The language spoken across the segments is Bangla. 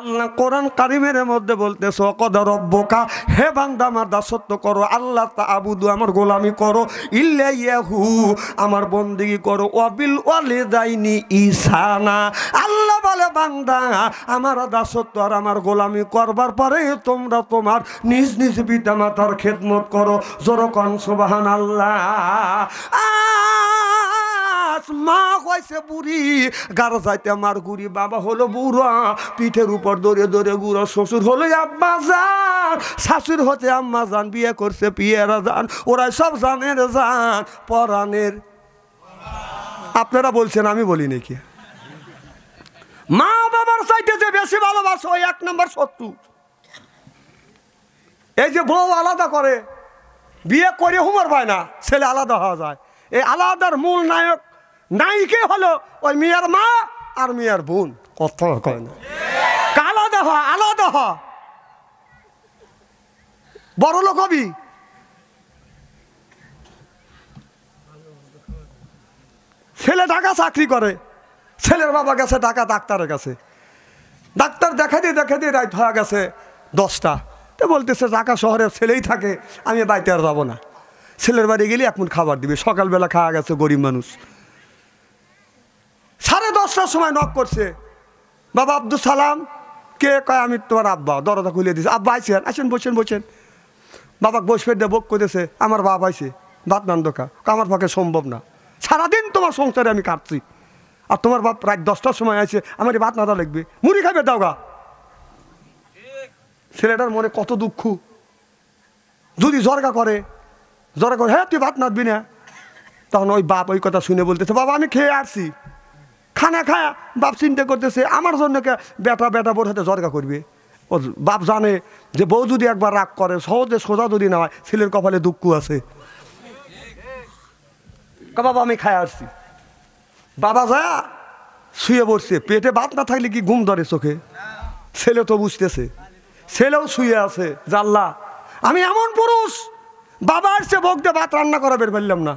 আল্লাহ কোরআন কারিমের মধ্যে বলতেছ অকদর বোকা হে বান্দা আমার দাসত্ব করো আল্লাহ তা আবুদু আমার গোলামি করো ইল্লে আমার বন্দিগি করো অবিল ওয়ালে দাইনি ইসানা আল্লাহ বলে বান্দা আমার দাসত্ব আর আমার গোলামি করবার পরে তোমরা তোমার নিজ নিজ পিতা মাতার খেদমত করো জোরকন সুবাহান আল্লাহ আ মা হয়েছে বুড়ি গার যাইতে আমার গুড়ি বাবা হলো বুড়া পিঠের উপর দৌড়ে দৌড়ে গুড়ো শ্বশুর হলো আব্বা যান শাশুর হচ্ছে আম্মা যান বিয়ে করছে পিয়েরা যান ওরাই সব জানের যান পরাণের আপনারা বলছেন আমি বলি নাকি মা বাবার চাইতে যে বেশি ভালোবাসো ওই এক নম্বর শত্রু এই যে বউ আলাদা করে বিয়ে করে হুমার পায় না ছেলে আলাদা হওয়া যায় এই আলাদার মূল নায়ক নাইকে হলো ওই মেয়ের মা আর মেয়ের বোন কত কয় না আলাদা হ আলাদা হ বড় লোক হবি ছেলে ঢাকা চাকরি করে ছেলের বাবা গেছে ঢাকা ডাক্তারের কাছে ডাক্তার দেখা দিয়ে দেখা দিয়ে রাত হয়ে গেছে দশটা তো বলতেছে ঢাকা শহরের ছেলেই থাকে আমি বাড়িতে আর যাবো না ছেলের বাড়ি গেলে এখন খাবার দিবে সকালবেলা খাওয়া গেছে গরিব মানুষ সাড়ে দশটার সময় নক করছে বাবা আব্দুল সালাম কে কয় আমি তোমার আব্বা দরজা খুলে দিয়েছি আব্বা আইসেন আসেন বসেন বসেন বাবা বসবে দিয়ে বক করেছে আমার বাপ আইসে ভাত নান দোকা আমার পক্ষে সম্ভব না সারাদিন তোমার সংসারে আমি কাটছি আর তোমার বাপ প্রায় দশটার সময় আছে আমার ভাত নাড়া লাগবে মুড়ি খাবে দাওগা ছেলেটার মনে কত দুঃখ যদি জর্গা করে জর্গা করে হ্যাঁ তুই ভাত নাড়বি না তখন ওই বাপ ওই কথা শুনে বলতেছে বাবা আমি খেয়ে আসছি খানা খায় বাপ চিন্তা করতেছে আমার জন্য কে বেটা বেটা বোর হাতে জর্গা করবে ও বাপ জানে যে বউ যদি একবার রাগ করে সহজে সোজা যদি না হয় ছেলের কপালে দুঃখ আছে বাবা আমি খায় আসছি বাবা যা শুয়ে পড়ছে পেটে ভাত না থাকলে কি ঘুম ধরে চোখে ছেলে তো বুঝতেছে ছেলেও শুয়ে আছে জাল্লা আমি এমন পুরুষ বাবা আসছে বকতে ভাত রান্না করা বের পারলাম না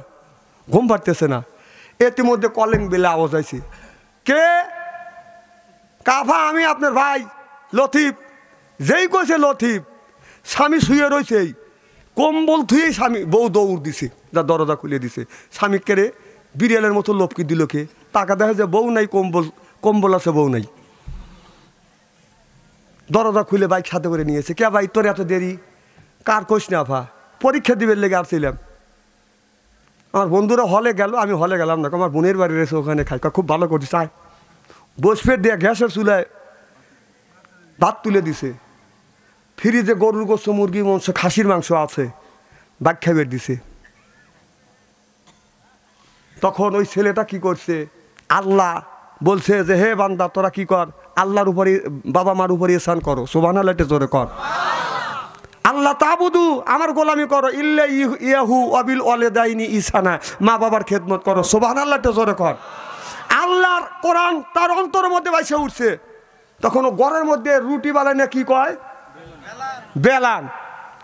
ঘুম পারতেছে না ইতিমধ্যে কলিং বেলে আওয়াজ আছে কে কাফা আমি আপনার ভাই লথিফ যেই কইছে লথিফ স্বামী শুয়ে রয়েছে কম্বল থুয়ে স্বামী বউ দৌড় দিছে যা দরজা খুলে দিছে স্বামী কেড়ে বিড়িয়ালের মতো লপকি দিল কে টাকা দেখা যে বউ নাই কম্বল কম্বল আছে বউ নাই দরজা খুলে বাইক সাথে করে নিয়েছে কে ভাই তোর এত দেরি কার কোষ না আফা পরীক্ষা দিবের লেগে আসছিলাম আমার বন্ধুরা হলে গেল আমি হলে গেলাম না আমার বোনের বাড়ি রয়েছে ওখানে খাই খুব ভালো করছি চাই বসফের দিয়ে গ্যাসের চুলায় ভাত তুলে দিছে ফ্রিজে গরুর গোস্ত মুরগির মাংস খাসির মাংস আছে বাঘ খেবের দিছে তখন ওই ছেলেটা কি করছে আল্লাহ বলছে যে হে বান্দা তোরা কি কর আল্লাহর উপরে বাবা মার উপরে এসান করো সোবান লাইটে জোরে কর আল্লাহ তাবুদু আমার গোলামি করো ইল্লে ইয়াহু অবিল অলেদাইনি ইসানা মা বাবার খেদমত করো সোবাহান আল্লাহটা জোরে কর আল্লাহর কোরআন তার অন্তরের মধ্যে বাইসে উঠছে তখন গড়ের মধ্যে রুটি বালাই না কি কয় বেলান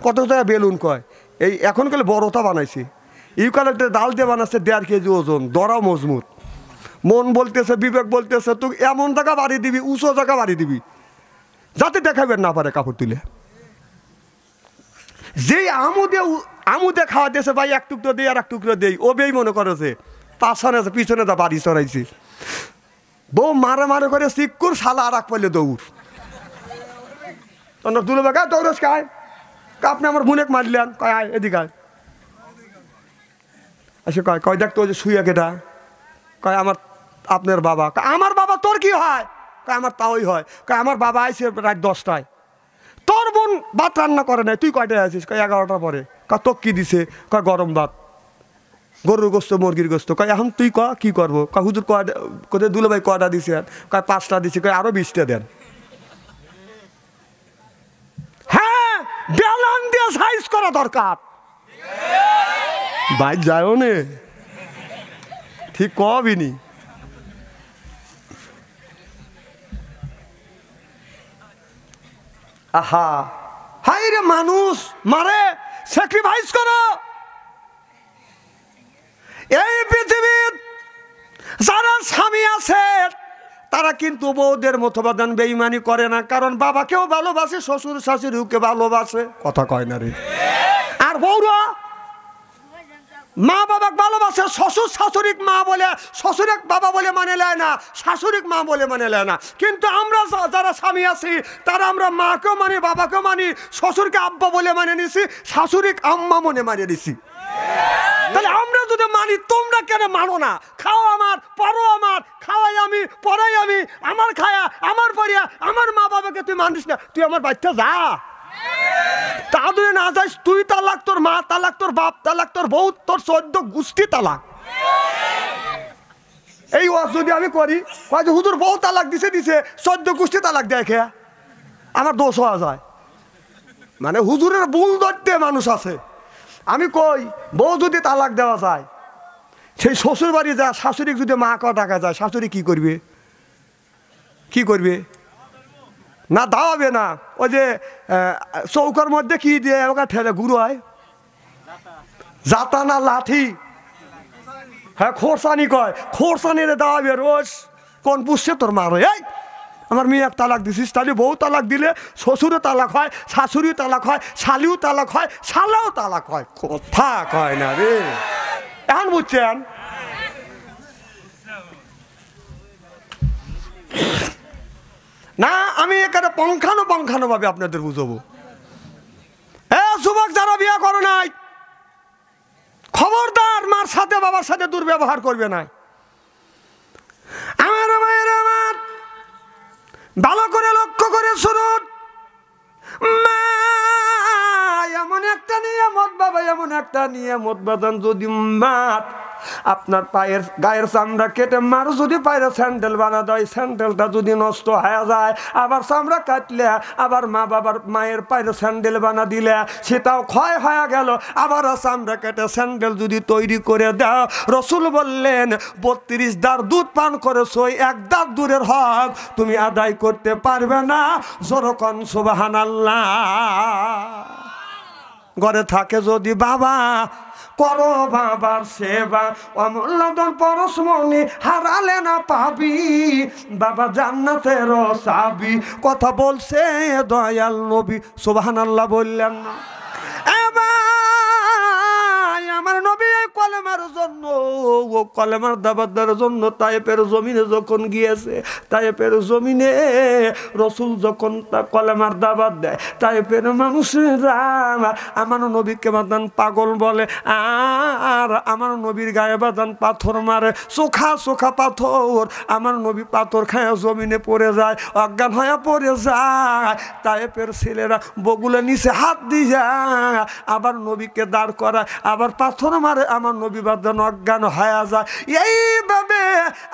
কত বেলুন কয় এই এখন কালে বড়তা বানাইছি ইউকালেক্টের ডাল দিয়ে বানাচ্ছে দেড় কেজি ওজন দরাও মজবুত মন বলতেছে বিবেক বলতেছে তুই এমন জায়গা বাড়ি দিবি উঁচু জায়গা বাড়ি দিবি যাতে দেখাবেন না পারে কাপড় তুলে যেই আমুদে আমুদে খাওয়া দিয়েছে ভাই এক টুকরো দেয় আর এক টুকরো দেই ওবেই মনে করেছে পাশনে পিছনে তা বাড়ি চড়াইছে বউ মারে মারে করে সিক্কুর শালা আর এক পাইলে দৌড় তখন দুলো দৌড়স কায় আপনি আমার বুনেক মারলেন কয় আয় এদিকে আয় আচ্ছা কয় কয় দেখ তো যে শুয়ে কেটা কয় আমার আপনার বাবা আমার বাবা তোর কি হয় কয় আমার তাওই হয় কয় আমার বাবা আইসে রাত দশটায় তোর বোন ভাত রান্না করে নাই তুই কয়টায় আছিস কয় এগারোটার পরে কয় তোর কী দিছে কয় গরম ভাত গরুর গোস্ত মুরগির গোস্ত কয় এখন তুই ক কী করবো কয় হুজুর কয়টা কোথায় দুলাভাই কয়টা দিছে কয় পাঁচটা দিছে কয় আরও বিশটা দেন হ্যাঁ সাইজ করা দরকার বাইক যায়ও নে ঠিক কবিনি আহা হাই রে মানুষ মারে স্যাক্রিফাইস করো এই পৃথিবীর যারা স্বামী আছে তারা কিন্তু বউদের মতবাদান বেইমানি করে না কারণ বাবাকেও ভালোবাসে শ্বশুর শাশুড়িকে ভালোবাসে কথা কয় না রে মা বাবাকে ভালোবাসে শ্বশুর শাশুড়িক মা বলে শ্বশুরেক বাবা বলে মানে নেয় না শাশুড়িক মা বলে মানে নেয় না কিন্তু আমরা যারা স্বামী আছি তারা আমরা মাকেও মানি বাবাকেও মানি শ্বশুরকে আব্বা বলে মানে নিছি শাশুড়িক আম্মা মনে মানে নিছি তাহলে আমরা যদি মানি তোমরা কেন মানো না খাও আমার পরো আমার খাওয়াই আমি পরাই আমি আমার খায়া আমার পরিয়া আমার মা বাবাকে তুই মানিস না তুই আমার বাচ্চা যা তা যদি না যাস তুই তালাক তোর মা তালাক তোর বাপ তালাক তোর বউ তোর চোদ্দ গুষ্টি তালাক এই ওয়াজ যদি আমি করি কয়েছে হুজুর বউ তালাক দিছে দিছে চোদ্দ গুষ্টি তালাক দেখে আমার দোষ হওয়া যায় মানে হুজুরের বুল ধরতে মানুষ আছে আমি কই বউ যদি তালাক দেওয়া যায় সেই শ্বশুর বাড়ি যায় শাশুড়ি যদি মা ক টাকা যায় শাশুড়ি কি করবে কি করবে না দাওয়াবে না ওই যে চৌকার মধ্যে কি দিয়ে ওকে ঠেলে গুঁড়ো হয় জাতা না লাঠি হ্যাঁ খোরসানি কয় খোরসানি রে দাওয়াবে রোজ কোন পুষছে তোর মারো এই আমার মেয়ে এক তালাক দিছিস তালি বউ তালাক দিলে শ্বশুরও তালাক হয় শাশুড়িও তালাক হয় শালিও তালাক হয় শালাও তালাক হয় কথা কয় না রে এখন বুঝছেন না আমি এখানে পঙ্খানুপঙ্খানুভাবে আপনাদের বুঝবো এ যুবক যারা বিয়ে করো নাই খবরদার মার সাথে বাবার সাথে দুর্ব্যবহার করবে না আমার মায়ের আমার ভালো করে লক্ষ্য করে শুনুন মা এমন একটা মত বাবা এমন একটা মত বাদান যদি মাত আপনার পায়ের গায়ের চামড়া কেটে মারো যদি পায়ের স্যান্ডেল বানা দেয় স্যান্ডেলটা যদি নষ্ট হয়ে যায় আবার চামড়া কাটলে আবার মা বাবার মায়ের পায়ের স্যান্ডেল বানা দিলে সেটাও ক্ষয় হয়ে গেল আবার চামড়া কেটে স্যান্ডেল যদি তৈরি করে দাও রসুল বললেন বত্রিশ দার দুধ পান করেছো এক দাঁত দূরের হক তুমি আদায় করতে পারবে না জোরকন সুবাহান আল্লাহ ঘরে থাকে যদি বাবা করো বাবার সেবা অমূল্যদর পরশমণি হারালে না পাবি বাবা জান্নাতের সাবি কথা বলছে দয়াল নবী সুবাহ আল্লাহ বললেন না এবার কলেমার জন্য ও কলেমার দাবাদার জন্য তাইপের জমিনে যখন গিয়েছে তাইপের জমিনে রসুল যখন তা কলেমার দাবাদ দেয় তাইপের মানুষেরা আমার নবীকে বাদান পাগল বলে আর আমার নবীর গায়ে বাদান পাথর মারে চোখা চোখা পাথর আমার নবী পাথর খায় জমিনে পড়ে যায় অজ্ঞান হয়ে পড়ে যায় তাইপের ছেলেরা বগুলে নিচে হাত দিয়ে যায় আবার নবীকে দাঁড় করায় আবার পাথর মারে আমার আমার নবী বাদন অজ্ঞান হয়ে যায় এইভাবে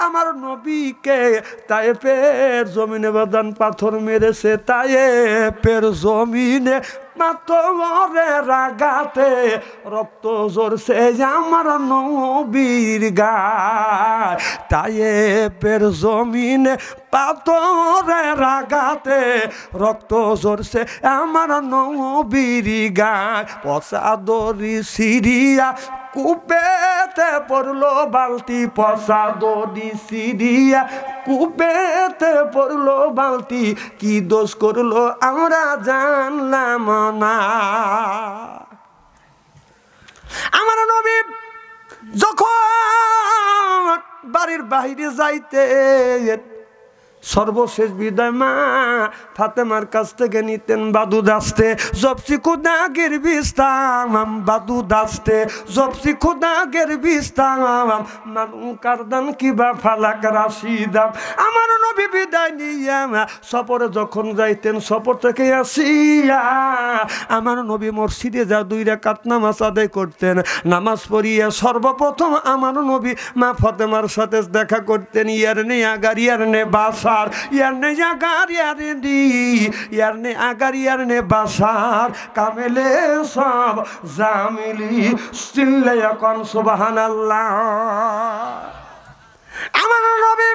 আমার নবীকে তাইপের জমিনে বাদান পাথর মেরেছে তাইপের জমিনে মাতরে রাগাতে রক্ত জোরছে আমার নবীর গায় তাইয়ে পের জমিনে পাথরে রাগাতে রক্ত জোরছে আমার নবীর গায় পসাদরি সিরিয়া কুপেতে পড়লো বালতি পসাদ দড়ি সিরিয়া কুপেতে পড়লো বালতি কি দোষ করলো আমরা জানলাম না আমার নবী যখন বাড়ির বাহিরে যাইতে সর্বশেষ বিদায় মা ফাতেমার কাছ থেকে নিতেন বাদু দাসতে জপসি খুদাগের বিস্তাম বাদু দাসতে জপসি খুদাগের বিস্তাম মানু কারদান কিবা ফালাক রাশিদাম আমার নবী বিদায় নিয়ে সপরে যখন যাইতেন সফর থেকে আসিয়া আমার নবী মসজিদে যা দুই রাকাত নামাজ আদায় করতেন নামাজ পড়িয়া সর্বপ্রথম আমার নবী মা ফাতেমার সাথে দেখা করতেন ইয়ার নে আগার ইয়ার নে বাসা বাসার ইয়ারনে আগার ইয়ারেনি ইয়ারনে আগার ইয়ারনে বাসার কামেলে সব জামিলি চিল্লাইয়া এখন সুবাহান আল্লাহ আমার রবি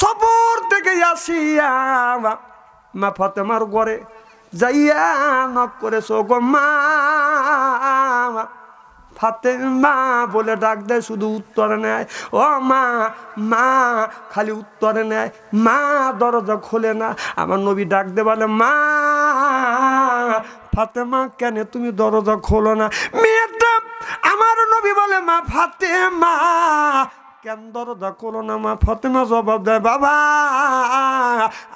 সবর থেকে আসিয়া মা ফতেমার গড়ে যাইয়া নক সো গো মা ফাতে মা বলে ডাক দেয় শুধু উত্তরে নেয় ও মা মা খালি উত্তরে নেয় মা দরজা খোলে না আমার নবী ডাক দে বলে মা ফাতেমা কেন তুমি দরজা খোলো না মেয়েটা আমার নবী বলে মা ফাতে মা কেন দরজা না মা ফতেমা জবাব দেয় বাবা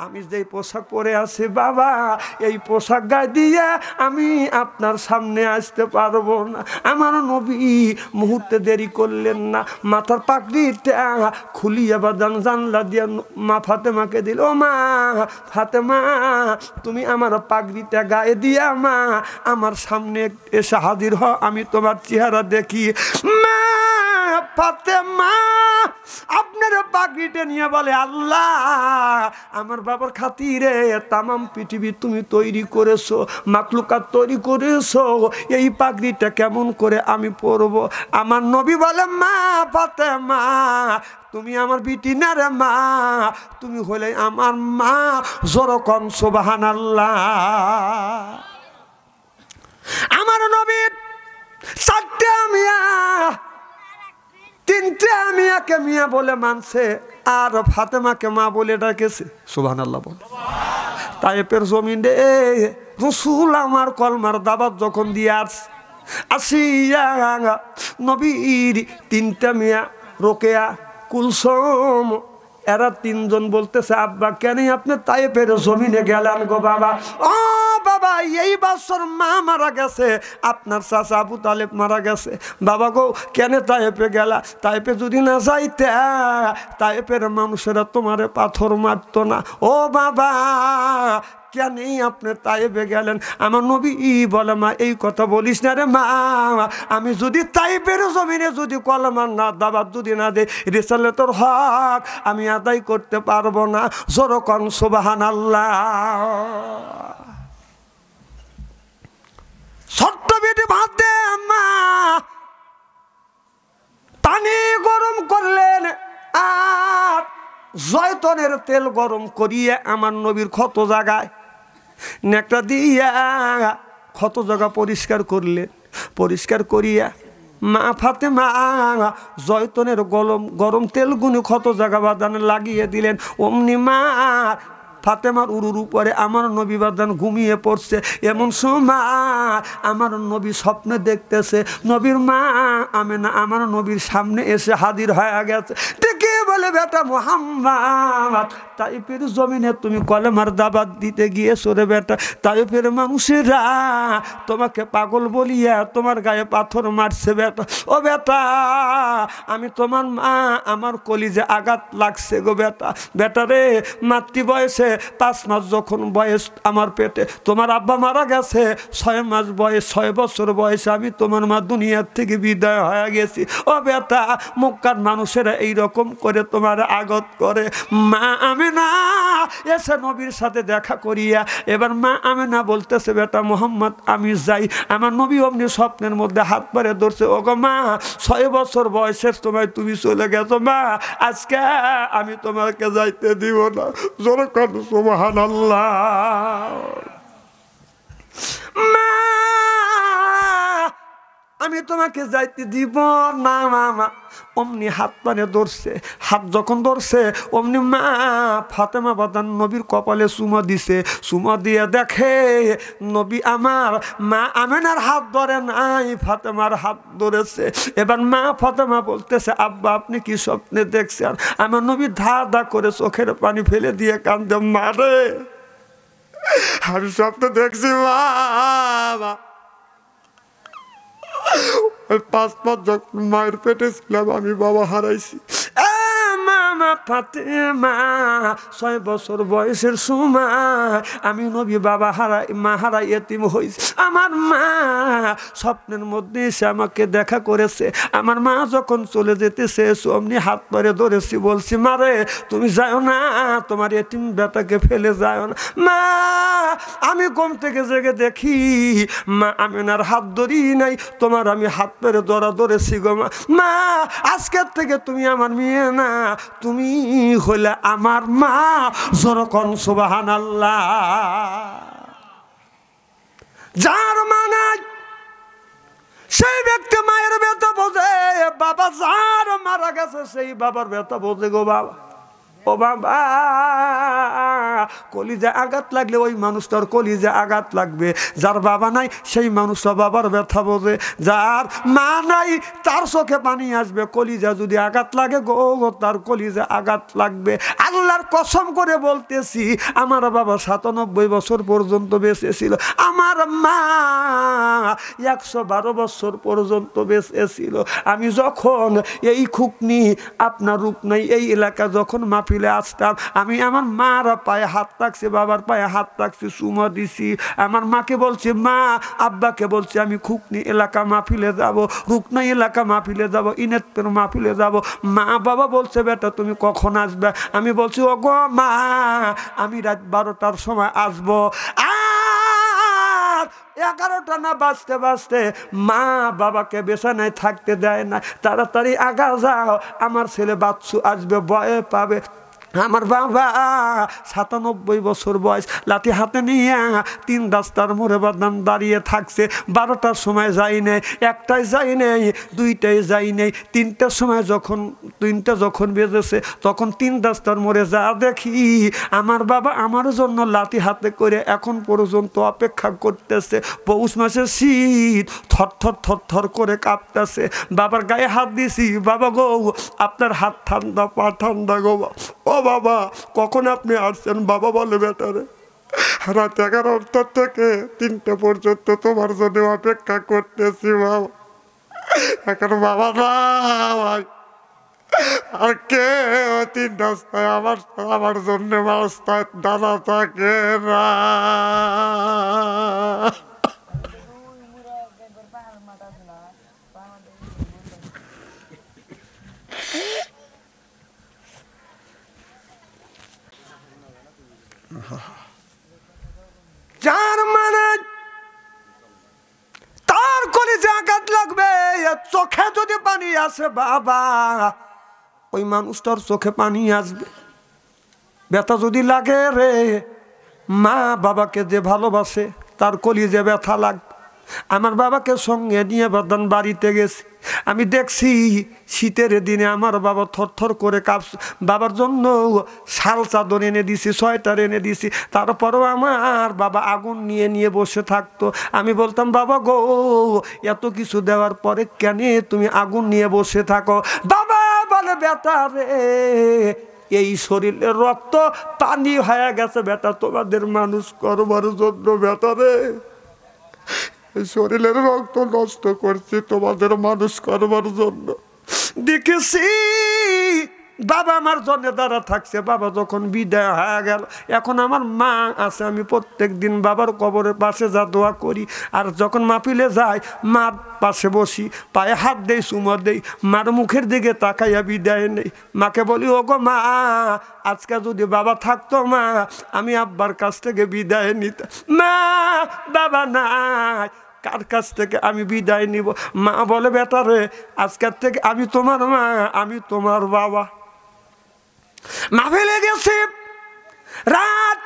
আমি যেই পোশাক পরে আছি বাবা এই পোশাক গায়ে দিয়ে আমি আপনার সামনে আসতে পারবো না আমার নবী মুহূর্তে দেরি করলেন না মাথার পাকড়িটা খুলিয়ে বা জানলা দিয়ে মা ফাতেমাকে দিল ও মা ফাতেমা তুমি আমার পাগড়িটা গায়ে দিয়া মা আমার সামনে এসে হাজির হ আমি তোমার চেহারা দেখি মা ফাতে মা আপনার বাকিটা নিয়ে বলে আল্লাহ আমার বাবার খাতিরে তামাম পৃথিবী তুমি তৈরি করেছো মাকলুকাত তৈরি করেছো এই পাগড়িটা কেমন করে আমি পরবো আমার নবী বলে মা ফাতে মা তুমি আমার বিটি মা তুমি হলে আমার মা জোরকম সোবাহান আল্লাহ আমার নবীর চারটে মিয়া তিনটা মিয়াকে মিয়া বলে মানছে আর ফাতেমাকে মা বলে ডাকেছে সুবাহ আল্লাহ বল জমিন দে রসুল আমার কলমার দাবাত যখন দিয়ে আস আসিয়া নবীর তিনটা মিয়া রোকেয়া কুলসম এরা তিনজন বলতেছে আব্বা কেন আপনি তাই পেরে জমিনে গেলেন গো বাবা ও বাবা এই বছর মা মারা গেছে আপনার চাচা আবু তালেব মারা গেছে বাবা গো কেন তাইপে গেলা তাইপে যদি না যাইতে তাইপের মানুষেরা তোমারে পাথর মারতো না ও বাবা কেন এই আপনার তাইবে গেলেন আমার নবী বলে মা এই কথা বলিস না রে মা আমি যদি তাইবের জমিনে যদি কলমার না দাবার যদি না দে রেসালে তোর হক আমি আদায় করতে পারবো না জোরকন সুবাহান আল্লাহ ছোট্ট ভাত দে মা পানি গরম করলেন আর জয়তনের তেল গরম করিয়ে আমার নবীর ক্ষত জাগায় ন্যাকড়া দিয়া ক্ষত জায়গা পরিষ্কার করলেন পরিষ্কার করিয়া মা ফাতে মা জয়তনের গরম গরম তেলগুনি ক্ষত জায়গা বাদান লাগিয়ে দিলেন অমনি মা ফাতেমার উরুর উপরে আমার নবী বাদান ঘুমিয়ে পড়ছে এমন সময় আমার নবী স্বপ্নে দেখতেছে নবীর মা আমি না আমার নবীর সামনে এসে হাজির হয়ে গেছে ঠিকই বলে বেটা মোহাম্মদ তাইফের জমিনে তুমি কলেমার দাবাত দিতে গিয়ে সরে বেটা তাইফের মানুষেরা তোমাকে পাগল বলিয়া তোমার গায়ে পাথর মারছে বেটা ও বেটা আমি তোমার মা আমার কলিজে আঘাত লাগছে গো বেটা বেটা রে মাতৃ বয়সে পাঁচ মাস যখন বয়স আমার পেটে তোমার আব্বা মারা গেছে ছয় মাস বয়স ছয় বছর বয়সে আমি তোমার মা দুনিয়ার থেকে বিদায় হয়ে গেছি ও বেটা মুক্কার মানুষেরা এইরকম করে তোমার আগত করে মা আমি আমি না এসে নবীর সাথে দেখা করিয়া এবার মা আমি না বলতেছে বেটা মোহাম্মদ আমি যাই আমার নবী অমনি স্বপ্নের মধ্যে হাত পারে ধরছে ওগো মা ছয় বছর বয়সের তোমায় তুমি চলে গেছো মা আজকে আমি তোমাকে যাইতে দিব না জনকান কর আল্লাহ মা আমি তোমাকে যাইতে দিব না মা অমনি হাত পানে ধরছে হাত যখন ধরছে অমনি মা ফাতেমা বাদান নবীর কপালে চুমো দিছে চুমো দিয়ে দেখে নবী আমার মা আমেনার হাত ধরে নাই ফাতেমার হাত ধরেছে এবার মা ফাতেমা বলতেছে আব্বা আপনি কি স্বপ্নে দেখছেন আমার নবী ধা ধা করে চোখের পানি ফেলে দিয়ে কান্দে মারে আর স্বপ্ন দেখছি মা ওই পাঁচ মাস যখন মায়ের পেটে ছিলাম আমি বাবা হারাইছি মা ফাতেমা ছয় বছর বয়সের সুমা আমি নবী বাবা হারাই মা হারাই এতিম হয়েছে আমার মা স্বপ্নের মধ্যে সে আমাকে দেখা করেছে আমার মা যখন চলে যেতেছে অমনি হাত পরে ধরেছি বলছি মারে তুমি যাও না তোমার এতিম বেটাকে ফেলে যাও না মা আমি গম থেকে জেগে দেখি মা আমি ওনার হাত ধরি নাই তোমার আমি হাত পেরে ধরা ধরেছি গো মা আজকের থেকে তুমি আমার মেয়ে না তুমি হলে আমার মা জরকন সুবাহান আল্লাহ যার মা মানে নাই সেই ব্যক্তি মায়ের বেতা বোঝে বাবা যার মারা গেছে সেই বাবার বেতা বোঝে গো বাবা ও বাবা কলিজা আঘাত লাগলে ওই মানুষটার কলিজা আঘাত লাগবে যার বাবা নাই সেই মানুষটা বাবার ব্যথা বোঝে যার মা নাই তার চোখে পানি আসবে কলিজা যদি আঘাত লাগে গো তার কলিজা আঘাত লাগবে আল্লাহর কসম করে বলতেছি আমার বাবা সাতানব্বই বছর পর্যন্ত বেঁচে ছিল আমার মা একশো বারো বছর পর্যন্ত বেঁচে ছিল আমি যখন এই খুকনি আপনার রূপ নাই এই এলাকা যখন মাফি মাহফিলে আসতাম আমি আমার মার পায়ে হাত রাখছি বাবার পায়ে হাত রাখছি সুমো দিছি আমার মাকে বলছে মা আব্বাকে বলছে আমি খুকনি এলাকা মাফিলে যাব রুকনা এলাকা যাবো যাব ইনেতপুর মাফিলে যাব মা বাবা বলছে বেটা তুমি কখন আসবে আমি বলছি ও গো মা আমি রাত বারোটার সময় আসবো এগারোটা না বাঁচতে বাঁচতে মা বাবাকে বেছানায় থাকতে দেয় না তাড়াতাড়ি আগা যাও আমার ছেলে বাচ্চু আসবে বয়ে পাবে আমার বাবা সাতানব্বই বছর বয়স লাঠি হাতে নিয়ে তিন রাস্তার মোড়ে বাদাম দাঁড়িয়ে থাকছে বারোটার সময় যাই নেই একটায় যাই নেই দুইটায় যাই নেই তিনটার সময় যখন তিনটা যখন বেজেছে তখন তিন রাস্তার মোড়ে যা দেখি আমার বাবা আমার জন্য লাঠি হাতে করে এখন পর্যন্ত অপেক্ষা করতেছে পৌষ মাসে শীত থর থর থর থর করে কাঁপতেছে বাবার গায়ে হাত দিছি বাবা গৌ আপনার হাত ঠান্ডা পা ঠান্ডা গো ও বাবা কখন আপনি আসছেন বাবা বলে বেটারে রাত এগারোটার থেকে তিনটে পর্যন্ত তোমার জন্য অপেক্ষা করতেছি বাবা এখন বাবা না ভাই আর কে তিন রাস্তায় আমার আমার জন্য রাস্তায় দাঁড়া থাকে না যার মানে তার কলেজে আঘাত লাগবে চোখে যদি পানি আসে বাবা ওই মানুষটার চোখে পানি আসবে ব্যথা যদি লাগে রে মা বাবাকে যে ভালোবাসে তার যে ব্যথা লাগবে আমার বাবাকে সঙ্গে নিয়ে বাদান বাড়িতে গেছি আমি দেখছি শীতের দিনে আমার বাবা থরথর করে কাপ বাবার জন্য শাল চাদর এনে দিছি সোয়েটার এনে দিছি তারপরও আমার বাবা আগুন নিয়ে নিয়ে বসে থাকতো আমি বলতাম বাবা গো এত কিছু দেওয়ার পরে কেন তুমি আগুন নিয়ে বসে থাকো বাবা বলে বেটা রে এই শরীরের রক্ত পানি হয়ে গেছে বেটা তোমাদের মানুষ করবার জন্য বেটা রে শরীরের রক্ত নষ্ট করছি তোমাদের মানুষ করবার জন্য দেখেছি বাবা আমার জন্য দ্বারা থাকছে বাবা যখন বিদায় হয়ে গেল এখন আমার মা আছে আমি প্রত্যেক দিন বাবার কবরের পাশে যা দোয়া করি আর যখন মাপিলে যাই মার পাশে বসি পায়ে হাত দেই সুমর দেই মার মুখের দিকে তাকাইয়া বিদায় নেই মাকে বলি ও গো মা আজকে যদি বাবা থাকতো মা আমি আব্বার কাছ থেকে বিদায় নিতাম মা বাবা নাই কার কাছ থেকে আমি বিদায় নিব মা বলে বেটা রে আজকের থেকে আমি তোমার মা আমি তোমার বাবা মা ফেলে গেছে রাত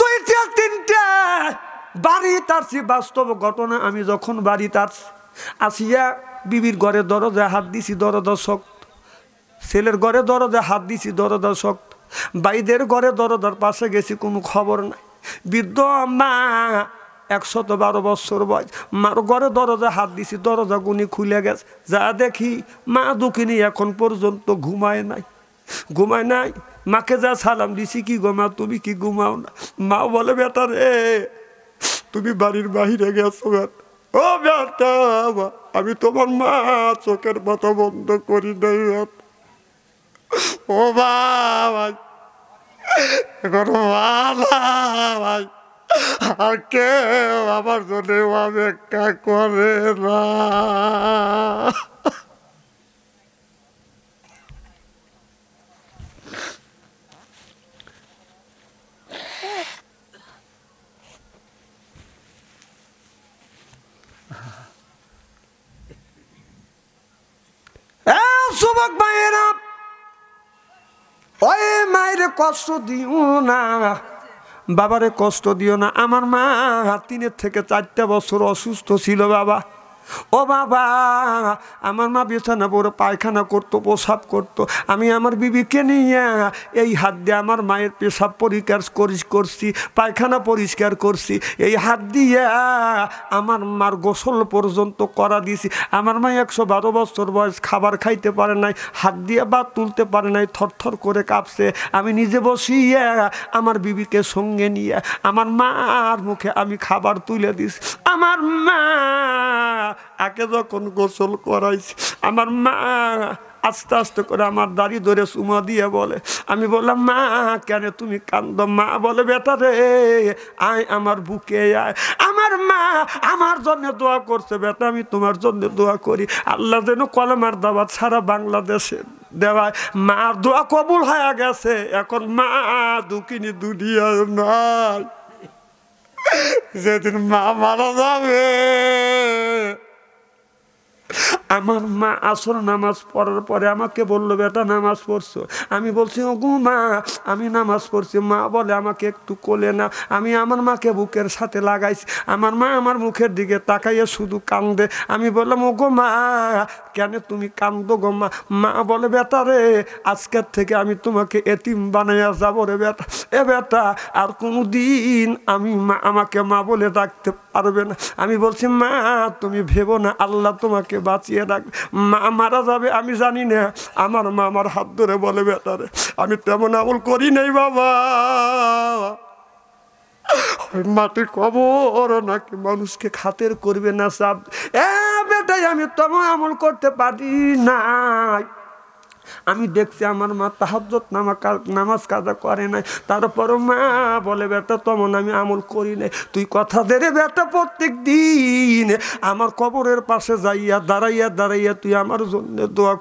দুইটা তিনটা বাড়ি তারছি বাস্তব ঘটনা আমি যখন বাড়ি আসছি আসিয়া বিবির ঘরে দরজা হাত দিছি দরজা শক্ত ছেলের ঘরে দরজা হাত দিছি দরজা শক্ত বাইদের ঘরে দরজার পাশে গেছি কোনো খবর নাই বৃদ্ধ মা একশত বারো বৎসর বয়স মার ঘরে দরজা হাত দিছি দরজা গুনি খুলে গেছে যা দেখি মা দুঃখিনী এখন পর্যন্ত ঘুমায় নাই ঘুমায় নাই মাকে যা সালাম দিছি কি গো তুমি কি ঘুমাও না মা বলে বেটা রে তুমি বাড়ির বাহিরে গেছো ও বেটা আমি তোমার মা চোখের মাথা বন্ধ করি নাই ও বাবা ভাই এখন ভাই Raquel, abandonei é o ABK Corena. Subak Bayram Oye Mayre de una. বাবারে কষ্ট দিও না আমার মা তিনের থেকে চারটা বছর অসুস্থ ছিল বাবা ও বাবা আমার মা বিছানা পরে পায়খানা করতো পোসাব করতো আমি আমার বিবিকে নিয়ে এই হাত দিয়ে আমার মায়ের পেশাব পরিষ্কার করি করছি পায়খানা পরিষ্কার করছি এই হাত দিয়ে আমার মার গোসল পর্যন্ত করা দিছি আমার মা একশো বারো বছর বয়স খাবার খাইতে পারে নাই হাত দিয়ে বা তুলতে পারে নাই থরথর করে কাঁপছে আমি নিজে বসিয়ে আমার বিবিকে সঙ্গে নিয়ে আমার মার মুখে আমি খাবার তুলে দিছি আমার মা আগে যখন গোসল করাইছি আমার মা আস্তে আস্তে করে আমার দাড়ি ধরে সুমা দিয়ে বলে আমি বললাম মা কেন তুমি কান্দ মা বলে বেটা রে আয় আমার বুকে আয় আমার মা আমার জন্য দোয়া করছে বেটা আমি তোমার জন্য দোয়া করি আল্লাহ যেন কলমার দাবাত সারা বাংলাদেশে দেওয়ায় মার দোয়া কবুল হয়ে গেছে এখন মা দুকিনি দুনিয়ায় নয় زاد المعمر ضبي আমার মা আসর নামাজ পড়ার পরে আমাকে বললো বেটা নামাজ পড়ছো আমি বলছি ও মা আমি নামাজ পড়ছি মা বলে আমাকে একটু কোলে না আমি আমার মাকে বুকের সাথে লাগাইছি আমার মা আমার মুখের দিকে তাকাইয়ে শুধু কান্দে আমি বললাম ও গো মা কেন তুমি কান্দো গো মা মা বলে বেটা রে আজকের থেকে আমি তোমাকে এতিম বানাইয়া যাব রে বেটা এ বেটা আর কোনো দিন আমি মা আমাকে মা বলে ডাকতে পারবে না আমি বলছি মা তুমি ভেবো না আল্লাহ তোমাকে বাঁচিয়ে রাখবে মা মারা যাবে আমি জানি না আমার মা আমার হাত ধরে বলে বেটারে আমি তেমন আমল করি নাই বাবা মাটি কবর নাকি মানুষকে খাতের করবে না সাপ এ বেটাই আমি তেমন আমল করতে পারি নাই আমি দেখছি আমার মা তাহাজত নামাজ কাজা করে নাই তারপরও মা বলে বেটা তমন আমি আমল করি নাই তুই কথা দেরে বেটা প্রত্যেক দিন আমার কবরের পাশে যাইয়া দাঁড়াইয়া দাঁড়াইয়া তুই আমার জন্য দোয়া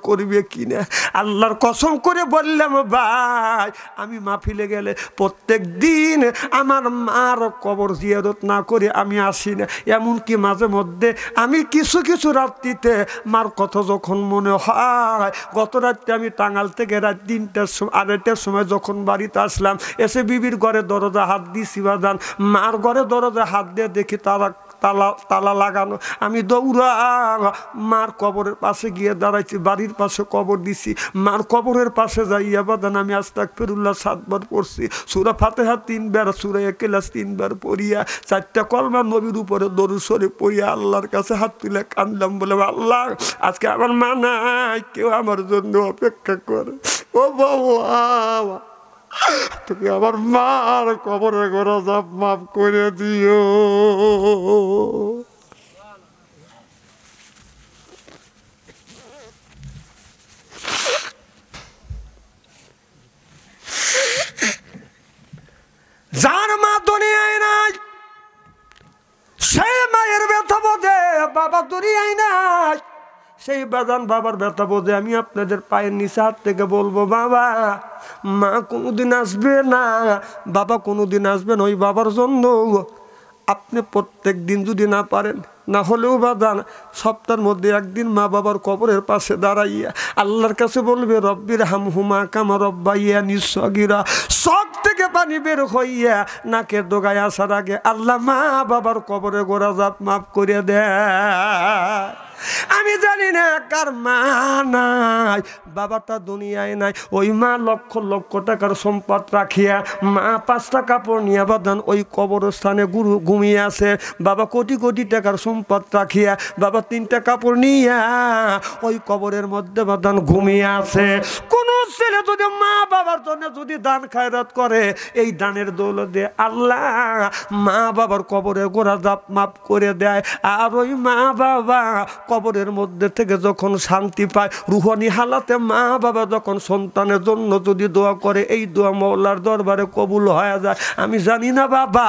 কি না আল্লাহর কসম করে বললাম ভাই আমি ফিলে গেলে প্রত্যেক দিন আমার মার কবর জিয়ারত না করে আমি আসি না এমনকি মাঝে মধ্যে আমি কিছু কিছু রাত্রিতে মার কথা যখন মনে হয় গত রাত্রে আমি টাঙ্গাল থেকে রাত তিনটার সময় আড়াইটার সময় যখন বাড়িতে আসলাম এসে বিবির ঘরে দরজা হাত দিয়ে সিবাদান মার ঘরে দরজা হাত দিয়ে দেখি তারা তালা তালা লাগানো আমি দৌড়া মার কবরের পাশে গিয়ে দাঁড়াইছি বাড়ির পাশে কবর দিছি মার কবরের পাশে যাইয়া আবাদান আমি আস্তাক ফেরুল্লাহ সাতবার পড়ছি সুরা ফাতেহা তিনবার সুরা একেলাস তিনবার পড়িয়া চারটা কলমা নবীর উপরে দরু সরে পড়িয়া আল্লাহর কাছে হাত তুলে কান্দলাম বলে আল্লাহ আজকে আমার মানায় কেউ আমার জন্য অপেক্ষা করে ও বাবা তুমি আমার মার কবরে গোড়া সব মাফ করে দিও যার মা দুনিয়ায় নাই সে মায়ের ব্যথা বোধে বাবা দুনিয়ায় নাই সেই বাজান বাবার ব্যথা বোঝে আমি আপনাদের পায়ের নিচে হাত থেকে বলবো বাবা মা কোনোদিন আসবে না বাবা কোনোদিন আসবেন ওই বাবার জন্য আপনি প্রত্যেক দিন যদি না পারেন না হলেও বা দান সপ্তাহের মধ্যে একদিন মা বাবার কবরের পাশে দাঁড়াইয়া আল্লাহর কাছে বলবে রব্বির হাম হুমা কামা রব্বাইয়া নিঃসগিরা সব থেকে পানি বের হইয়া নাকের ডোগায় আসার আগে আল্লাহ মা বাবার কবরে গোড়া জাত মাফ করে দেয় আমি জানি না কার মা নাই বাবাটা দুনিয়ায় নাই ওই মা লক্ষ লক্ষ টাকার সম্পদ রাখিয়া মা পাঁচটা কাপড় নিয়ে বাদান ওই কবরস্থানে গুরু ঘুমিয়ে আছে বাবা কোটি কোটি টাকার সম্পদ রাখিয়া বাবা তিনটা কাপড় নিয়া ওই কবরের মধ্যে বাদান ঘুমিয়ে আছে কোনো ছেলে যদি মা বাবার জন্য যদি দান খায়রাত করে এই দানের দৌলতে আল্লাহ মা বাবার কবরে গোড়া জাপ মাপ করে দেয় আর ওই মা বাবা কবরের মধ্যে থেকে যখন শান্তি পায় রুহনি হালাতে মা বাবা যখন সন্তানের জন্য যদি দোয়া করে এই দোয়া মৌলার দরবারে কবুল হয়ে যায় আমি জানি না বাবা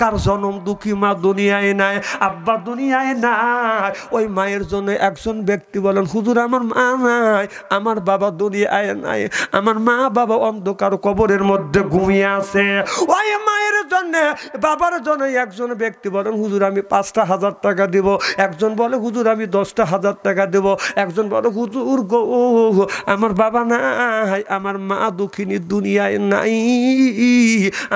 কার জনম দুঃখী মা দুনিয়ায় নাই আব্বা দুনিয়ায় নাই ওই মায়ের জন্য একজন ব্যক্তি বলেন হুজুর আমার মা নাই আমার বাবা দুনিয়ায় নাই আমার মা বাবা অন্ধকার কবরের মধ্যে ঘুমিয়ে আছে ওই মা জন্যে বাবার জন্য একজন ব্যক্তি বলেন হুজুর আমি পাঁচটা হাজার টাকা দেব একজন বলে হুজুর আমি দশটা হাজার টাকা দেব একজন বলে হুজুর গো আমার বাবা নাই আমার মা দুঃখিনী দুনিয়ায় নাই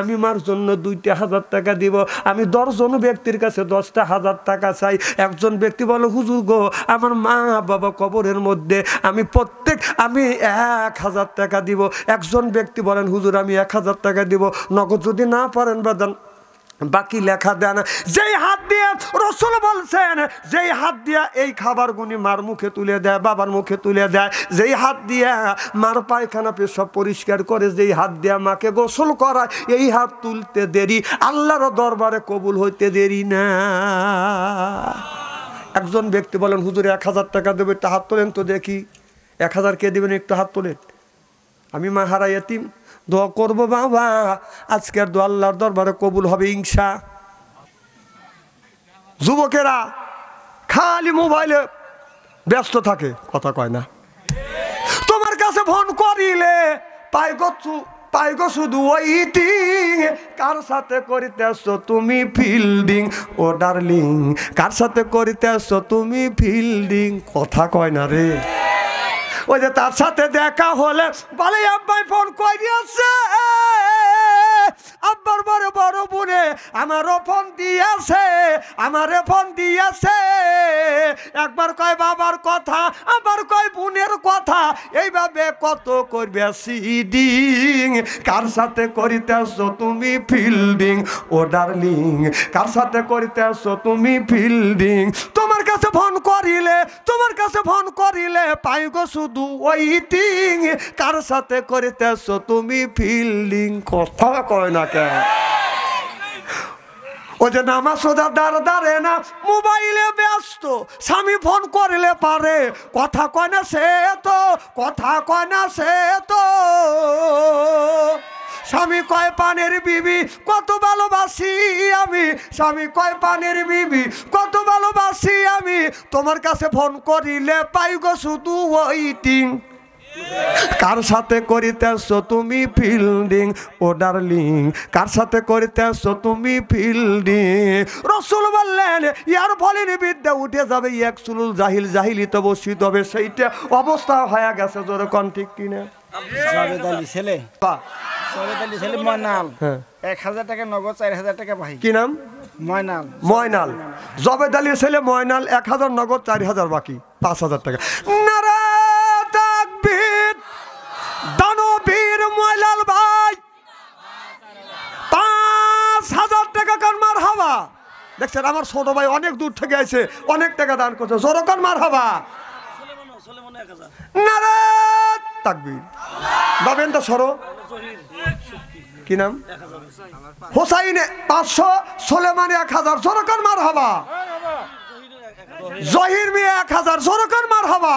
আমি মার জন্য দুইটা হাজার টাকা দিব আমি দশজন ব্যক্তির কাছে দশটা হাজার টাকা চাই একজন ব্যক্তি বলে হুজুর গো আমার মা বাবা কবরের মধ্যে আমি প্রত্যেক ঠিক আমি এক হাজার টাকা দিব একজন ব্যক্তি বলেন হুজুর আমি এক হাজার টাকা দিব নগদ যদি না পারেন বা বাকি লেখা দেন যেই হাত দিয়ে রসুল বলছেন যেই হাত দিয়া এই খাবার গুণি মার মুখে তুলে দেয় বাবার মুখে তুলে দেয় যেই হাত দিয়া মার পায়খানা পেশাব পরিষ্কার করে যেই হাত দিয়া মাকে গোসল করায় এই হাত তুলতে দেরি আল্লাহর দরবারে কবুল হইতে দেরি না একজন ব্যক্তি বলেন হুজুরে এক হাজার টাকা দেবে তা হাত তোলেন তো দেখি এক হাজার কে দেবেন একটু হাত তোলেন আমি মা হারাইয়াতিম দোয়া করবো বাবা আজকের দোয়া আল্লাহর দরবারে কবুল হবে ইংসা যুবকেরা খালি মোবাইলে ব্যস্ত থাকে কথা কয় না তোমার কাছে ফোন করিলে পাই পাই গো শুধু কার সাথে করিতেছ তুমি ফিল্ডিং ও ডার্লিং কার সাথে করিতেছ তুমি ফিল্ডিং কথা কয় না রে ওই যে তার সাথে দেখা হলে বলে আব্বাই ফোন কই দিয়েছে আব্বার বড় বড় বোনে আমারও ফোন দিয়েছে আমারে ফোন দিয়েছে একবার কয় বাবার কথা আবার কয় বোনের কথা এইভাবে কত করবে সিডিং কার সাথে করিতেছ তুমি ফিল্ডিং ও ডার্লিং কার সাথে করিতেছ তুমি ফিল্ডিং তোমার কাছে ফোন করিলে তোমার কাছে ফোন করিলে পাইগো শুধু ওইটিং কার সাথে করিতেছ তুমি ফিল্ডিং কথা কয় না কেন ও যে নামাজ সোজা দাঁড় দাঁড়ে না মোবাইলে ব্যস্ত স্বামী ফোন করলে পারে কথা কয় না সে তো কথা কয় না সে তো স্বামী কয় পানের বিবি কত ভালোবাসি আমি স্বামী কয় পানের বিবি কত ভালোবাসি আমি তোমার কাছে ফোন করিলে পাইগো শুধু ওই টিং কার সাথে করিতেছ তুমি ফিল্ডিং ও ডার্লিং কার সাথে করিতেছ তুমি ফিল্ডিং রসুল বললেন ইয়ার ফলে বিদ্যা উঠে যাবে এক সুলুল জাহিল জাহিলি তো বসিত হবে সেইটা অবস্থা হয়ে গেছে জোরে কন ঠিক কিনা ছেলে হ্যাঁ। এক নগদ কি নাম ময়নাল ছেলে ময়নাল এক হাজার নগদ চার হাজার বাকি পাঁচ হাজার টাকা নারায় ময়লাল ভাই পাঁচ হাজার টাকা কার মার হাওয়া দেখছেন আমার ছোট ভাই অনেক দূর থেকে আছে অনেক টাকা দান করছে জোরকন মার হাবা তাকবীর পাবেন তো সরো কি নাম পাঁচশো সোলেমান এক হাজার সরকার মার হাবা জহির মিয়া এক হাজার সরকার মার হাবা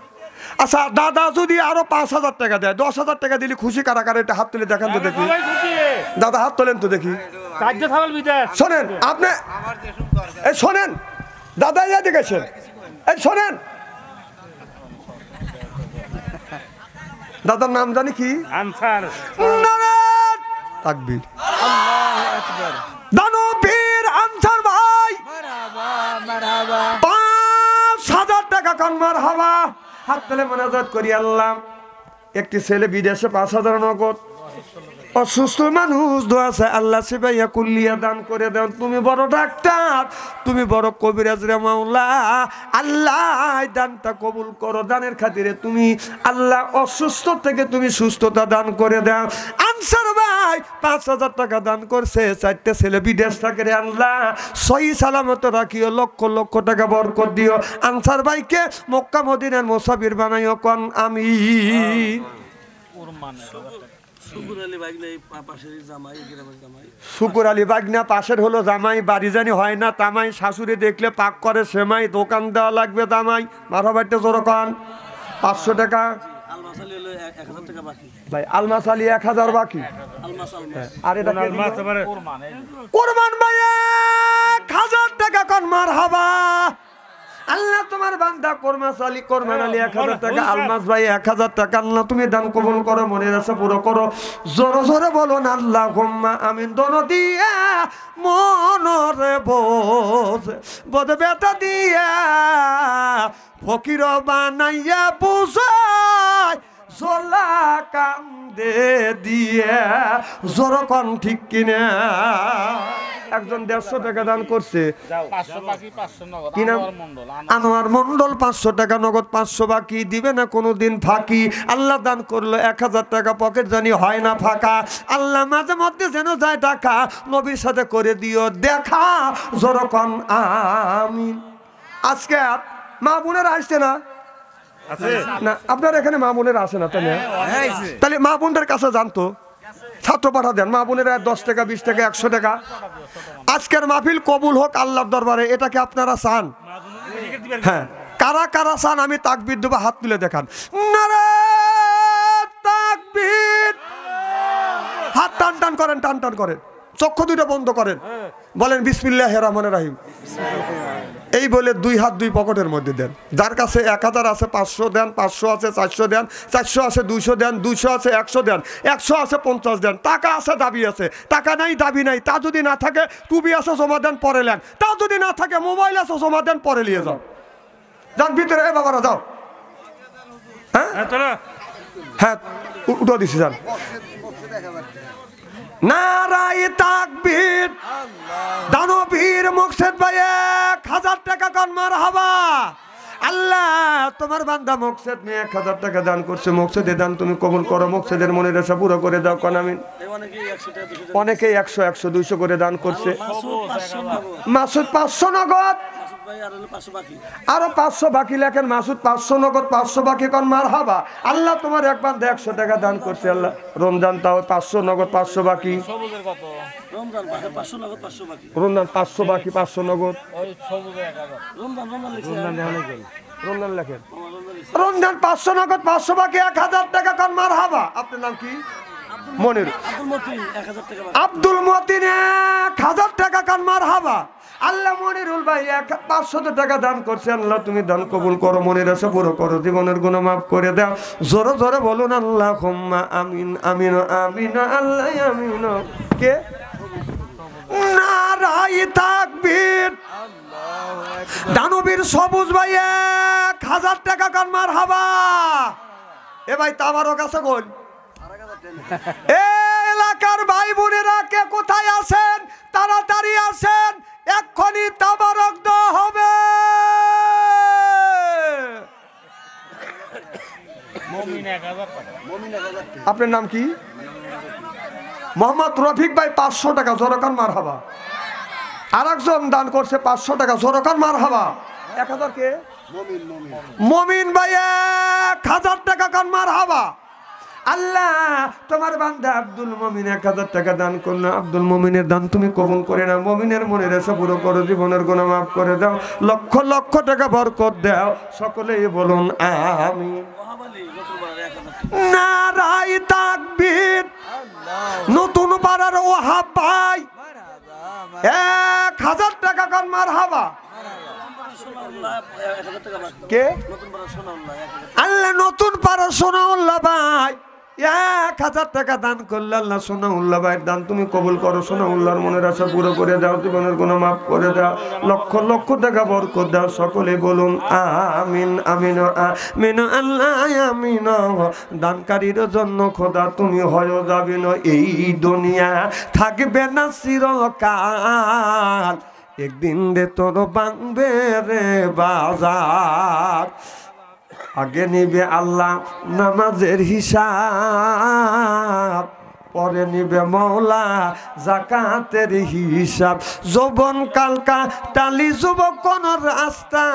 আচ্ছা দাদা যদি আরো পাঁচ হাজার টাকা দেয় দশ হাজার টাকা দিলে খুশি কারাকার এটা হাত তুলে দেখেন তো দেখি দাদা হাত তোলেন তো দেখি শোনেন আপনি এই শোনেন দাদা যা দেখেছেন এই শোনেন দাদার নাম জানি কি তাকবীর দানো আনসার ভাই পাঁচ হাজার টাকা কানমার হাওয়া হাত পেলে মনাজাত করি আল্লাহ একটি ছেলে বিদেশে পাঁচ হাজার নগদ অসুস্থ মানুষ দোয়া আছে আল্লাহ সিবাইয়া কুল্লিয়া দান করে দেন তুমি বড় ডাক্তার তুমি বড় কবিরাজ রে মাওলা আল্লাহ দানটা কবুল করো দানের খাতিরে তুমি আল্লাহ অসুস্থ থেকে তুমি সুস্থতা দান করে দেন আনসার ভাই পাঁচ হাজার টাকা দান করছে চারটে ছেলে বিদেশ থাকে রে আল্লাহ সহি সালামত রাখিও লক্ষ লক্ষ টাকা বরকত দিও আনসার ভাইকে মক্কা মদিনের মোসাফির বানাইও কন আমি শুকুর আলী বাগনা পাশের হলো জামাই বাড়ি জানি হয় না তামাই শাশুড়ি দেখলে পাক করে সেমাই দোকান দেওয়া লাগবে তামাই মাথা বাড়িতে জোরকান পাঁচশো টাকা আলমাস আলী এক হাজার বাকি হ্যাঁ, আর কোরমান ভাই এক হাজার টাকা কন মার হবা আল্লাহ তোমার বান্দা কর্মা সালি কর্মান আলী হ্যাঁ, এক হাজার টাকা আলমাস ভাই এক হাজার টাকা আল্লাহ তুমি দান কবুল করো মনে আছে পুরো করো জোর জোরে বলো না আল্লাহ হোম্মা আমি দোনো দিয়া মনরে বোঝ বোধ বেতা দিয়া ফকির বানাইয়া বুঝায় জোলা কান্দে দিয়া জোর কন ঠিক কিনা একজন দেড়শো টাকা দান করছে কি নাম আনোয়ার মন্ডল পাঁচশো টাকা নগদ পাঁচশো বাকি দিবে না কোনো দিন ফাঁকি আল্লাহ দান করলো এক হাজার টাকা পকেট জানি হয় না ফাঁকা আল্লাহ মাঝে মধ্যে যেন যায় টাকা নবীর সাথে করে দিও দেখা জোরকন আমি আজকে মা বোনের আসছে না আপনার এখানে মা বোনের আসে না তাহলে হ্যাঁ, তাহলে মা বোনটার কাছে জানতো ছাত্র পাঠা দেন মা বোনেরা দশ টাকা বিশ টাকা একশো টাকা আজকের মাহফিল কবুল হোক আল্লাহর দরবারে এটাকে আপনারা চান হ্যাঁ কারা কারা চান আমি তাকবির দেবো হাত তুলে দেখান হাত টান টান করেন টান টান করেন চক্ষু দুটো বন্ধ করেন বলেন বিসমিল্লাহ হেরামনে রাহিম এই বলে দুই হাত দুই পকেটের মধ্যে দেন যার কাছে এক হাজার আছে পাঁচশো দেন পাঁচশো আছে চারশো দেন চারশো আছে দুইশো দেন দুইশো আছে একশো দেন একশো আছে পঞ্চাশ দেন টাকা আছে দাবি আছে টাকা নাই দাবি নাই তা যদি না থাকে টুবি আছে জমা দেন পরে লেন তা যদি না থাকে মোবাইল আছে জমা দেন পরে নিয়ে যাও যান ভিতরে এ বাবারা যাও হ্যাঁ হ্যাঁ, হ্যাঁ উঠো দিছি যান নারায় তাকবীর দানবীর মুকসেদ ভাই এক হাজার টাকা কনমার মার হাবা আল্লাহ তোমার বান্দা মুকসেদ নিয়ে এক হাজার টাকা দান করছে মকসেদের দান তুমি কবুল করো মুকসেদের মনের আশা পুরো করে দাও কন আমি অনেকেই একশো একশো দুইশো করে দান করছে মাসুদ পাঁচশো নগদ আরো পাঁচশো বাকি লেখেন মাসুদ পাঁচশো নগর পাঁচশো বাকি কন মার হাবা আল্লাহ তোমার একবার একশো টাকা দান করছে আল্লাহ রমজান তাও পাঁচশো নগর পাঁচশো বাকি রমজান পাঁচশো বাকি পাঁচশো নগর রমজান লেখেন রমজান পাঁচশো নগর পাঁচশো বাকি এক হাজার টাকা কন মার হাবা আপনার নাম কি মনির আব্দুল মতিন এক হাজার টাকা কান মার হাবা আল্লাহ মনিরুল ভাই এক পাঁচশত টাকা দান করছে আল্লাহ তুমি দান কবুল করো মনের আশা পুরো করো জীবনের গুণ মাফ করে দাও জোরে জোরে বলুন আল্লাহ আমিন আমিন আমিন আল্লাহ আমিন কে নারাই তাকবীর দানবীর সবুজ ভাই এক হাজার টাকা কান মার হাবা এ ভাই তামারও কাছে গোল এলাকার ভাই বোনেরা কে কোথায় আছেন তাড়াতাড়ি আছেন এক্ষুনি তাবারক দেওয়া হবে আপনার নাম কি মোহাম্মদ রফিক ভাই পাঁচশো টাকা জোরকান মার হাবা আর একজন দান করছে পাঁচশো টাকা জোরকান মার হাবা এক হাজার কে মমিন ভাই এক হাজার টাকা কান মার হাবা আল্লাহ তোমার বান্দা আব্দুল মমিন এক হাজার টাকা দান করলো আব্দুল মমিনের দান তুমি কবুল করে না মমিনের মনে রেসে পুরো করো জীবনের গোনা মাফ করে দাও লক্ষ লক্ষ টাকা বরকত দাও সকলেই বলুন আমি নারাই তাকবীর নতুন পাড়ার ওহাব পাই এক হাজার টাকা কর মার হাবা কে আল্লাহ নতুন পাড়া সোনা ভাই এক হাজার টাকা দান করলে আল্লাহ সোনা উল্লাহ ভাইয়ের দান তুমি কবুল করো সোনা উল্লাহর মনের আশা পুরো করে দাও জীবনের কোনো মাফ করে দাও লক্ষ লক্ষ টাকা বরকত দাও সকলে বলুন আমিন আমিন আমিন আল্লাহ আমিন দানকারীর জন্য খোদা তুমি হয়ে যাবে না এই দুনিয়া থাকবে না চিরকাল একদিন রে তোর বাংবে রে বাজার আগে নিবে আল্লাহ নামাজের হিসাব পরে নিবে মৌলা জাকাতের হিসাব যৌবন কালকা টালি যুব কোন রাস্তা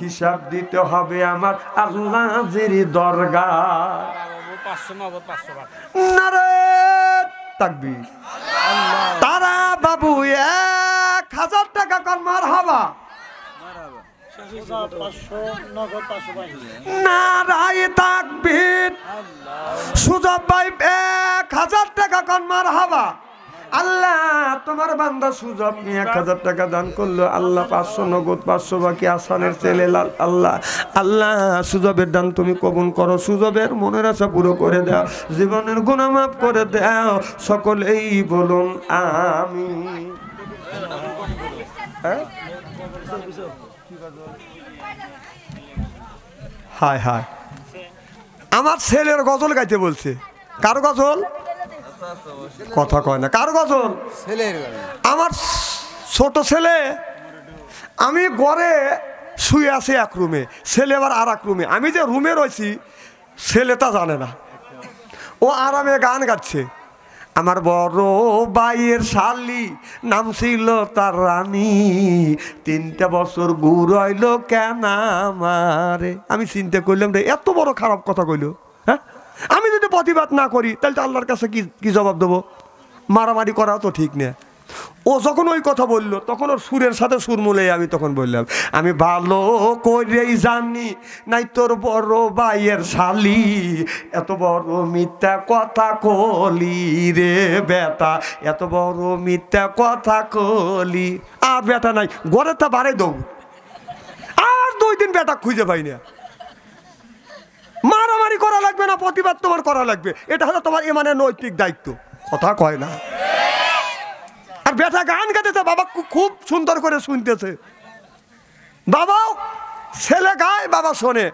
হিসাব দিতে হবে আমার আল্লাহের দরগা তাকবি তারা বাবু এক হাজার টাকা কর্মার হবা সুজব এক হাজার টাকা আল্লাহ তোমার বান্দা সুজব নিয়ে এক হাজার টাকা দান আল্লাহ পাঁচশো নগদ পাঁচশো আসানের ছেলে আল্লাহ সুজবের দান তুমি কবন করো সুজবের মনের আশা পুরো করে দাও জীবনের গুণামাপ করে দাও সকলেই বলুন আমি হ্যাঁ হায় হায় আমার ছেলের গজল গাইতে বলছে কার গজল কথা কয় না কার গজল আমার ছোট ছেলে আমি ঘরে শুয়ে আছি এক রুমে ছেলে আবার আর এক রুমে আমি যে রুমে রয়েছি ছেলেটা জানে না ও আরামে গান গাচ্ছে আমার বড় বাইয়ের শালি নাম ছিল তার রানী তিনটা বছর গুর হইল কেন আমারে আমি চিন্তা করলাম রে এত বড় খারাপ কথা কইল হ্যাঁ আমি যদি প্রতিবাদ না করি তাহলে তো আল্লাহর কাছে কি কি জবাব দেবো মারামারি করাও তো ঠিক না ও যখন ওই কথা বলল তখন ওর সুরের সাথে সুর মূলে আমি তখন বললাম আমি ভালো করেই জানি নাই তোর বড় ভাইয়ের শালি এত বড় মিথ্যা কথা কলি রে বেটা এত বড় মিথ্যা কথা কলি আর বেটা নাই গড়ে তা বাড়ে দৌ আর দুই দিন বেটা খুঁজে পাই না মারামারি করা লাগবে না প্রতিবাদ তোমার করা লাগবে এটা হলো তোমার এমানের নৈতিক দায়িত্ব কথা কয় না আর বেটা গান গাইতেছে বাবা খুব সুন্দর করে শুনতেছে বাবাও ছেলে গায় বাবা শোনে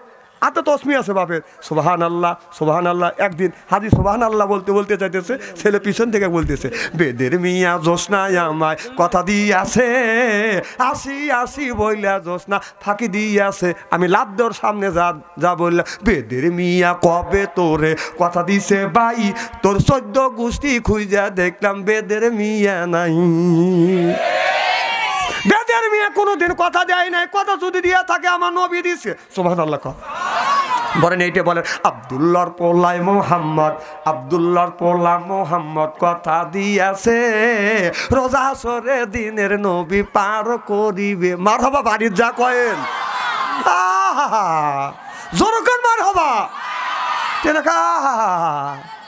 আতে তসমি আছে বাপের সোবাহান আল্লাহ সোবাহান আল্লাহ একদিন হাজি সোবাহান আল্লাহ বলতে বলতে চাইতেছে ছেলে পিছন থেকে বলতেছে বেদের মিয়া জোসনা আমায় কথা দিয়াছে আসি আসি বইলা জোসনা ফাঁকি দিয়াছে আমি লাদ্দর সামনে যা যা বললাম বেদের মিয়া কবে তোরে কথা দিছে বাই তোর সদ্য গোষ্ঠী খুঁজা দেখলাম বেদের মিয়া নাই হাতের মেয়ে কোনোদিন কথা দেয় নাই কথা যদি দিয়ে থাকে আমার নবী দিছে সোমান আল্লাহ বলেন এইটা বলেন আবদুল্লার পোলাই মোহাম্মদ আবদুল্লার পোলা মোহাম্মদ কথা দিয়াছে রোজা সরে দিনের নবী পার করিবে মার হবা বাড়ির যা কয়েন জোরকান মার হবা তেনকা